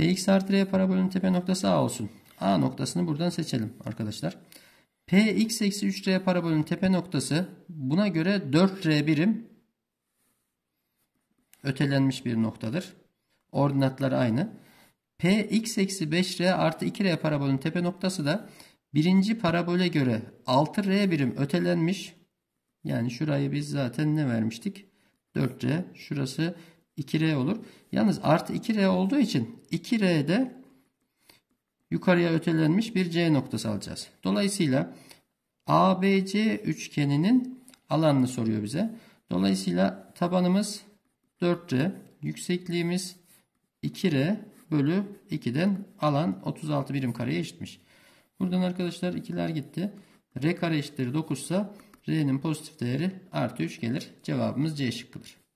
Px e, artı R parabolün tepe noktası A olsun. A noktasını buradan seçelim arkadaşlar. Px eksi 3R parabolün tepe noktası buna göre 4R birim ötelenmiş bir noktadır. Ordinatları aynı. Px eksi 5R artı 2R parabolün tepe noktası da birinci parabole göre 6R birim ötelenmiş. Yani şurayı biz zaten ne vermiştik? 4R. Şurası 2R olur. Yalnız artı 2R olduğu için 2R'de yukarıya ötelenmiş bir C noktası alacağız. Dolayısıyla ABC üçgeninin alanını soruyor bize. Dolayısıyla tabanımız 4R, yüksekliğimiz 2R bölü 2'den alan 36 birim kareye eşitmiş. Buradan arkadaşlar ikiler gitti. R kare eşittir 9 ise R'nin pozitif değeri artı 3 gelir. Cevabımız C şıkkıdır.